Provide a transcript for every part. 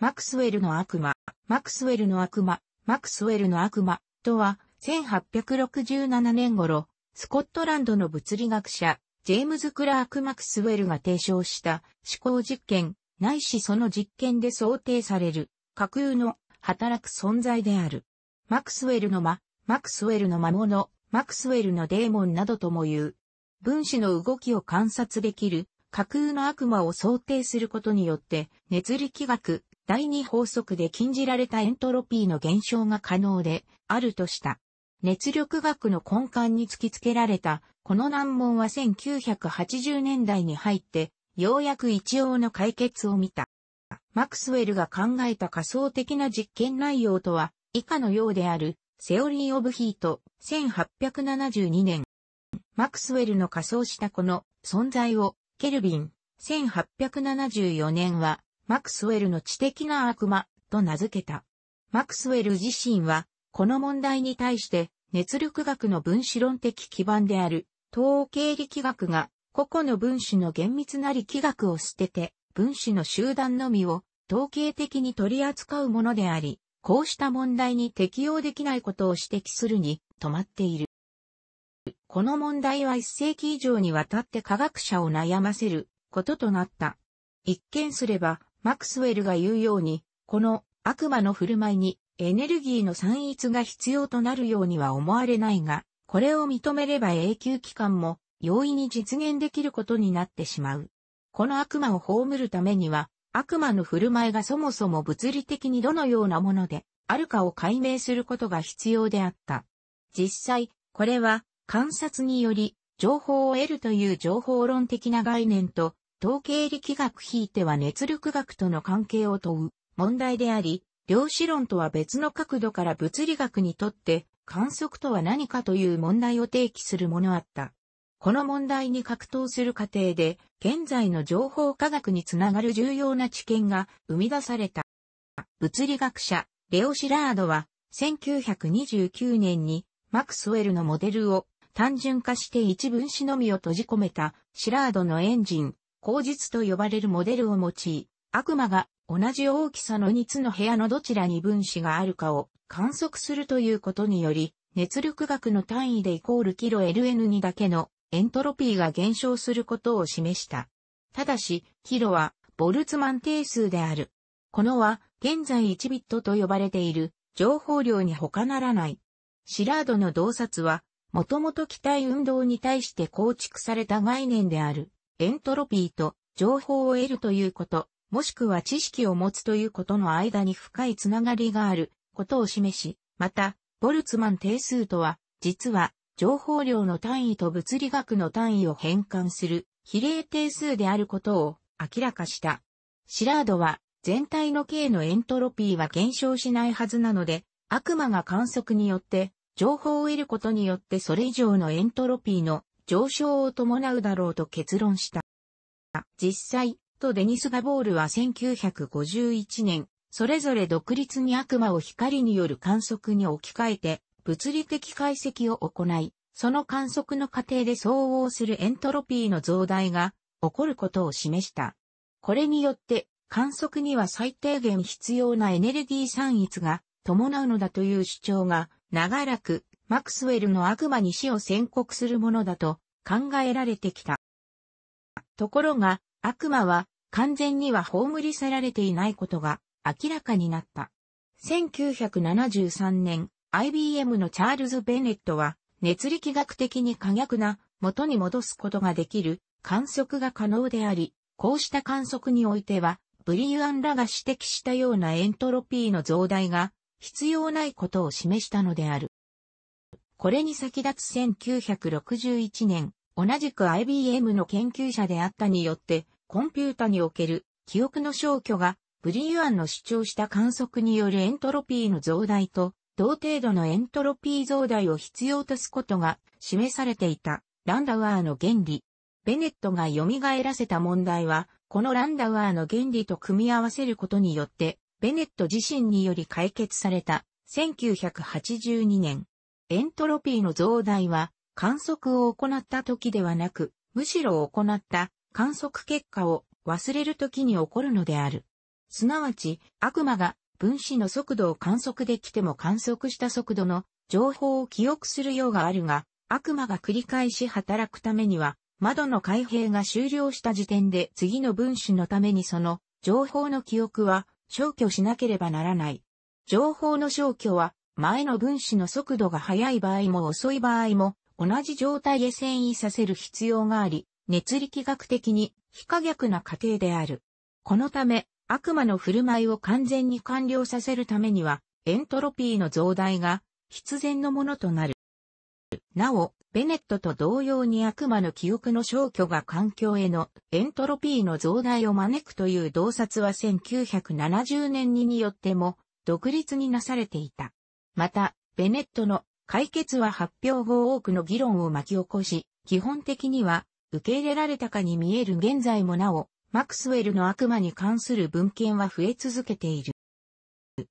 マクスウェルの悪魔、マクスウェルの悪魔、マクスウェルの悪魔とは、1867年頃、スコットランドの物理学者、ジェームズ・クラーク・マクスウェルが提唱した思考実験、ないしその実験で想定される架空の働く存在である。マクスウェルの魔、マクスウェルの魔物、マクスウェルのデーモンなどとも言う。分子の動きを観察できる架空の悪魔を想定することによって熱力学、第二法則で禁じられたエントロピーの減少が可能であるとした。熱力学の根幹に突きつけられたこの難問は1980年代に入ってようやく一応の解決を見た。マクスウェルが考えた仮想的な実験内容とは以下のようであるセオリー・オブ・ヒート1872年。マクスウェルの仮想したこの存在をケルビン1874年はマクスウェルの知的な悪魔と名付けた。マクスウェル自身は、この問題に対して、熱力学の分子論的基盤である、統計力学が、個々の分子の厳密な力学を捨てて、分子の集団のみを統計的に取り扱うものであり、こうした問題に適用できないことを指摘するに止まっている。この問題は1世紀以上にわたって科学者を悩ませることとなった。一見すればマクスウェルが言うように、この悪魔の振る舞いにエネルギーの散逸が必要となるようには思われないが、これを認めれば永久期間も容易に実現できることになってしまう。この悪魔を葬るためには、悪魔の振る舞いがそもそも物理的にどのようなもので、あるかを解明することが必要であった。実際、これは観察により情報を得るという情報論的な概念と統計力学ひいては熱力学との関係を問う問題であり、量子論とは別の角度から物理学にとって観測とは何かという問題を提起するものあった。この問題に格闘する過程で、現在の情報科学につながる重要な知見が生み出された。物理学者、レオ・シラードは、1929年にマクスウェルのモデルを単純化して一分子のみを閉じ込めたシラードのエンジン、口実と呼ばれるモデルを用い、悪魔が同じ大きさの2つの部屋のどちらに分子があるかを観測するということにより、熱力学の単位でイコールキロ LN にだけのエントロピーが減少することを示した。ただし、キロはボルツマン定数である。このは現在1ビットと呼ばれている情報量に他ならない。シラードの洞察は、もともと気体運動に対して構築された概念である。エントロピーと情報を得るということ、もしくは知識を持つということの間に深いつながりがあることを示し、また、ボルツマン定数とは、実は、情報量の単位と物理学の単位を変換する比例定数であることを明らかした。シラードは、全体の K のエントロピーは減少しないはずなので、悪魔が観測によって、情報を得ることによってそれ以上のエントロピーの上昇を伴うだろうと結論した。実際、とデニス・ガボールは1951年、それぞれ独立に悪魔を光による観測に置き換えて、物理的解析を行い、その観測の過程で相応するエントロピーの増大が起こることを示した。これによって、観測には最低限必要なエネルギー散逸が伴うのだという主張が長らくマクスウェルの悪魔に死を宣告するものだと考えられてきた。ところが、悪魔は完全には葬り去られていないことが明らかになった。1973年、IBM のチャールズ・ベネットは、熱力学的に可逆な元に戻すことができる観測が可能であり、こうした観測においては、ブリーアンらが指摘したようなエントロピーの増大が必要ないことを示したのである。これに先立つ1961年、同じく IBM の研究者であったによって、コンピュータにおける記憶の消去が、ブリュアンの主張した観測によるエントロピーの増大と、同程度のエントロピー増大を必要とすことが示されていた、ランダワーの原理。ベネットが蘇らせた問題は、このランダワーの原理と組み合わせることによって、ベネット自身により解決された1982年エントロピーの増大は観測を行った時ではなく、むしろ行った観測結果を忘れる時に起こるのである。すなわち、悪魔が分子の速度を観測できても観測した速度の情報を記憶するようがあるが、悪魔が繰り返し働くためには、窓の開閉が終了した時点で次の分子のためにその情報の記憶は消去しなければならない。情報の消去は前の分子の速度が速い場合も遅い場合も、同じ状態へ遷移させる必要があり、熱力学的に非可逆な過程である。このため、悪魔の振る舞いを完全に完了させるためには、エントロピーの増大が必然のものとなる。なお、ベネットと同様に悪魔の記憶の消去が環境へのエントロピーの増大を招くという洞察は1970年にによっても独立になされていた。また、ベネットの解決は発表後多くの議論を巻き起こし、基本的には受け入れられたかに見える現在もなお、マクスウェルの悪魔に関する文献は増え続けている。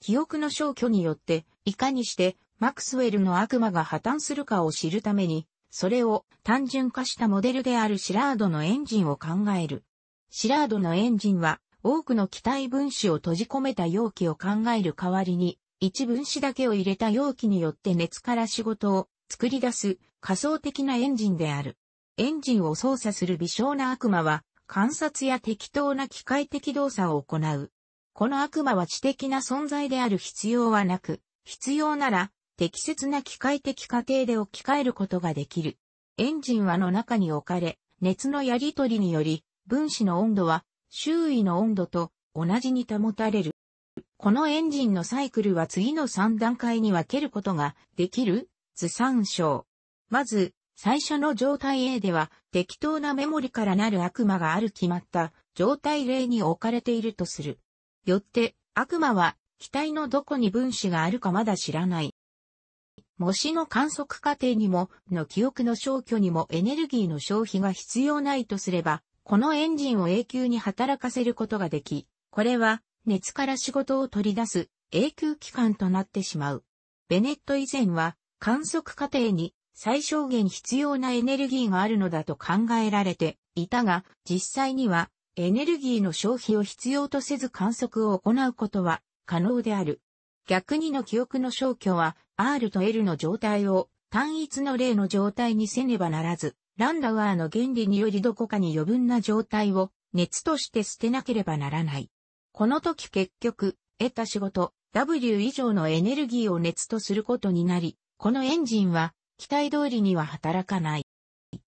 記憶の消去によって、いかにしてマクスウェルの悪魔が破綻するかを知るために、それを単純化したモデルであるシラードのエンジンを考える。シラードのエンジンは多くの機体分子を閉じ込めた容器を考える代わりに一分子だけを入れた容器によって熱から仕事を作り出す仮想的なエンジンである。エンジンを操作する微小な悪魔は観察や適当な機械的動作を行う。この悪魔は知的な存在である必要はなく、必要なら適切な機械的過程で置き換えることができる。エンジンはの中に置かれ、熱のやり取りにより、分子の温度は周囲の温度と同じに保たれる。このエンジンのサイクルは次の3段階に分けることができる図参照。まず、最初の状態 A では適当なメモリからなる悪魔がある決まった状態例に置かれているとする。よって悪魔は機体のどこに分子があるかまだ知らない。模試の観測過程にもの記憶の消去にもエネルギーの消費が必要ないとすれば、このエンジンを永久に働かせることができ、これは熱から仕事を取り出す永久期間となってしまう。ベネット以前は観測過程に最小限必要なエネルギーがあるのだと考えられていたが、実際にはエネルギーの消費を必要とせず観測を行うことは可能である。逆にの記憶の消去は R と L の状態を単一の例の状態にせねばならず、ランダワーの原理によりどこかに余分な状態を熱として捨てなければならない。この時結局、得た仕事、W 以上のエネルギーを熱とすることになり、このエンジンは、期待通りには働かない。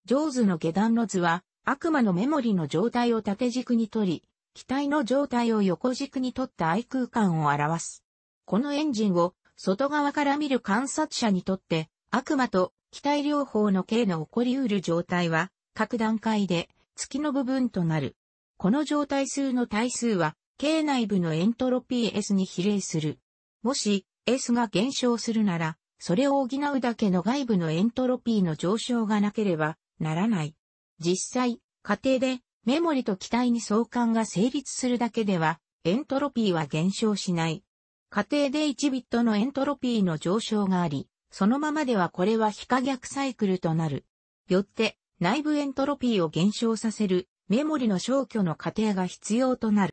上手の下段の図は、悪魔のメモリの状態を縦軸に取り、機体の状態を横軸に取った愛空間を表す。このエンジンを外側から見る観察者にとって悪魔と機体両方の形の起こりうる状態は各段階で月の部分となる。この状態数の対数は K 内部のエントロピー S に比例する。もし、S が減少するなら、それを補うだけの外部のエントロピーの上昇がなければならない。実際、過程でメモリと機体に相関が成立するだけでは、エントロピーは減少しない。過程で1ビットのエントロピーの上昇があり、そのままではこれは非可逆サイクルとなる。よって、内部エントロピーを減少させるメモリの消去の過程が必要となる。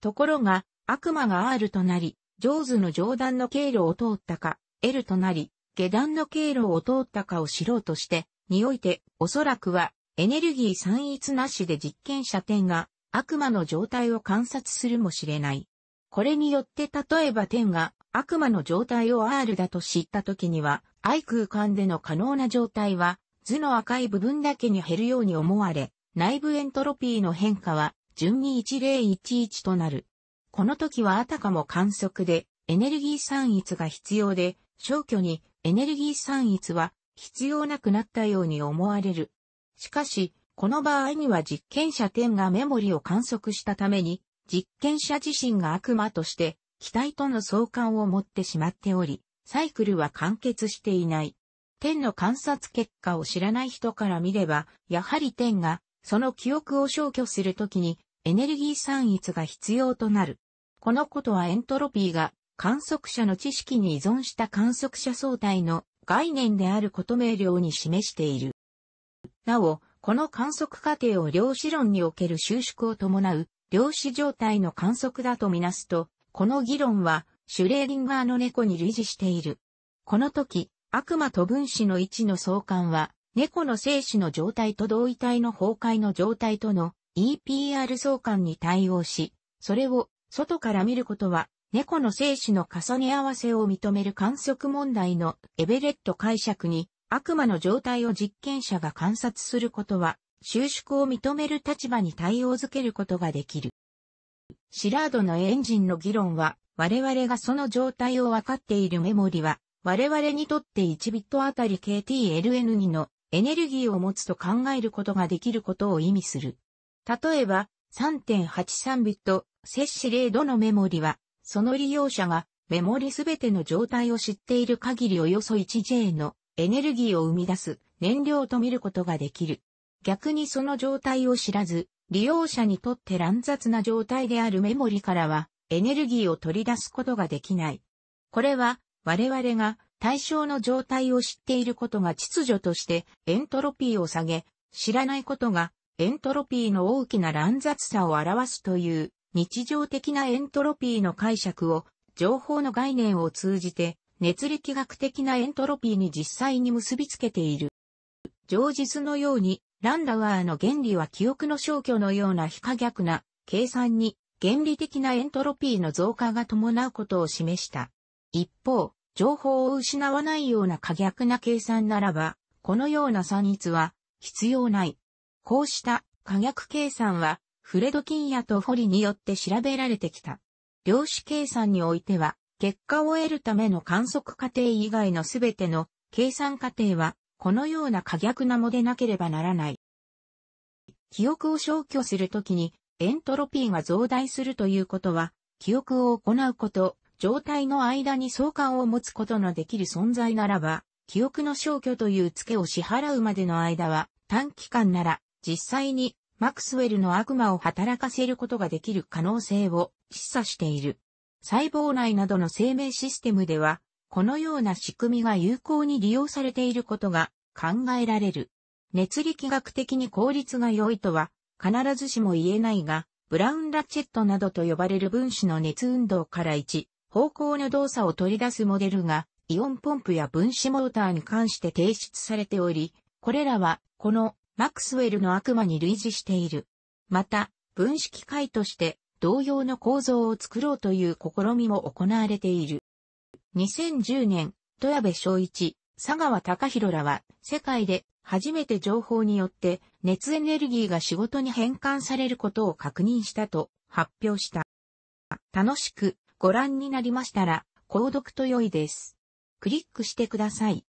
ところが、悪魔が R となり、ジョーズの上段の経路を通ったか、L となり、下段の経路を通ったかを知ろうとして、において、おそらくは、エネルギー散逸なしで実験者点が、悪魔の状態を観察するもしれない。これによって、例えば点が、悪魔の状態を R だと知った時には、I 空間での可能な状態は、図の赤い部分だけに減るように思われ、内部エントロピーの変化は、順に1011となる。この時はあたかも観測でエネルギー散逸が必要で、消去にエネルギー散逸は必要なくなったように思われる。しかし、この場合には実験者10がメモリを観測したために、実験者自身が悪魔として機体との相関を持ってしまっており、サイクルは完結していない。天の観察結果を知らない人から見れば、やはり天が、その記憶を消去するときに、エネルギー散逸が必要となる。このことはエントロピーが観測者の知識に依存した観測者相対の概念であること明瞭に示している。なお、この観測過程を量子論における収縮を伴う量子状態の観測だとみなすと、この議論はシュレーリンガーの猫に類似している。この時、悪魔と分子の位置の相関は、猫の生死の状態と同位体の崩壊の状態との EPR 相関に対応し、それを外から見ることは、猫の生死の重ね合わせを認める観測問題のエベレット解釈に、悪魔の状態を実験者が観察することは、収縮を認める立場に対応づけることができる。シラードのエンジンの議論は、我々がその状態を分かっているメモリは、我々にとって1ビットあたり KTLN2 のエネルギーを持つと考えることができることを意味する。例えば、3.83ビット、摂取0度のメモリは、その利用者がメモリすべての状態を知っている限りおよそ 1J のエネルギーを生み出す燃料と見ることができる。逆にその状態を知らず、利用者にとって乱雑な状態であるメモリからはエネルギーを取り出すことができない。これは我々が対象の状態を知っていることが秩序としてエントロピーを下げ、知らないことがエントロピーの大きな乱雑さを表すという日常的なエントロピーの解釈を情報の概念を通じて熱力学的なエントロピーに実際に結びつけている。上述のようにランダワーの原理は記憶の消去のような非可逆な計算に原理的なエントロピーの増加が伴うことを示した。一方、情報を失わないような可逆な計算ならば、このような算率は必要ない。こうした可逆計算は、フレドキンヤとフォリによって調べられてきた。量子計算においては、結果を得るための観測過程以外のすべての計算過程は、このような可逆なもでなければならない。記憶を消去するときに、エントロピーが増大するということは、記憶を行うこと、状態の間に相関を持つことのできる存在ならば、記憶の消去という付けを支払うまでの間は、短期間なら実際にマクスウェルの悪魔を働かせることができる可能性を示唆している。細胞内などの生命システムでは、このような仕組みが有効に利用されていることが考えられる。熱力学的に効率が良いとは、必ずしも言えないが、ブラウンラチェットなどと呼ばれる分子の熱運動から1方向の動作を取り出すモデルが、イオンポンプや分子モーターに関して提出されており、これらは、このマクスウェルの悪魔に類似している。また、分子機械として同様の構造を作ろうという試みも行われている。2010年、戸谷部昭一、佐川隆弘らは世界で初めて情報によって熱エネルギーが仕事に変換されることを確認したと発表した。楽しくご覧になりましたら、購読と良いです。クリックしてください。